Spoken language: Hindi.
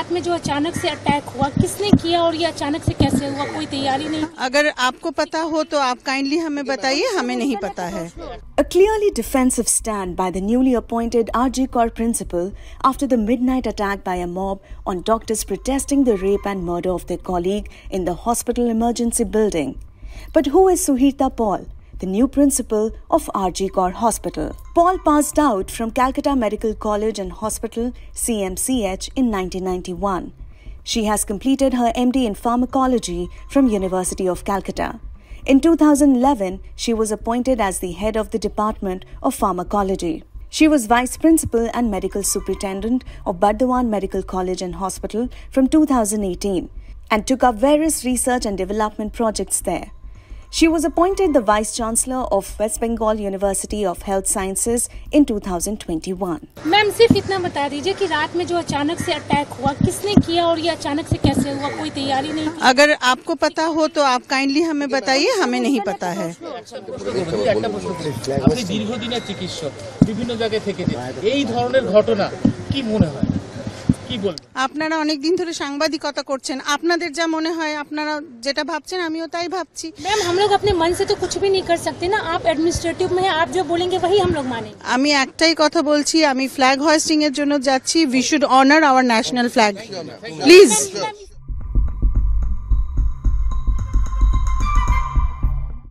रात में जो अचानक से अटैक हुआ किसने किया और ये अचानक से कैसे हुआ कोई तैयारी नहीं अगर आपको पता हो तो आप काइंडली हमें बताइए हमें नहीं पता है A clearly defensive stand by the newly appointed RG Kaur principal after the midnight attack by a mob on doctors protesting the rape and murder of their colleague in the hospital emergency building. But who is Suhita Paul? the new principal of RG Kaur Hospital. Paul passed out from Calcutta Medical College and Hospital, CMCH, in 1991. She has completed her MD in pharmacology from University of Calcutta. In 2011, she was appointed as the head of the Department of Pharmacology. She was vice principal and medical superintendent of Badawan Medical College and Hospital from 2018 and took up various research and development projects there. She was appointed the Vice Chancellor of West Bengal University of Health Sciences in 2021. Ma'am सिर्फ इतना बता दीजिए कि रात में जो अचानक से अटैक हुआ किसने किया और ये अचानक से कैसे हुआ कोई तैयारी नहीं अगर आपको पता हो तो आप काइंडली हमें बताइए हमें नहीं पता है দীর্ঘদিনের চিকিৎসক বিভিন্ন জায়গা থেকে এই ধরনের ঘটনা কি মনে হয় কি বলবেন আপনারা অনেক দিন ধরে সাংবাদিকতা করছেন আপনাদের যা মনে হয় আপনারা যেটা ভাবছেন আমিও তাই ভাবছি ম্যাম हम लोग अपने मन से तो कुछ भी नहीं कर सकते ना आप एडमिनिस्ट्रेटिव में आप जो बोलेंगे वही हम लोग मानेंगे আমি একটাই কথা বলছি আমি ফ্ল্যাগ হয়েস্টিং এর জন্য যাচ্ছি we should honour our national flag please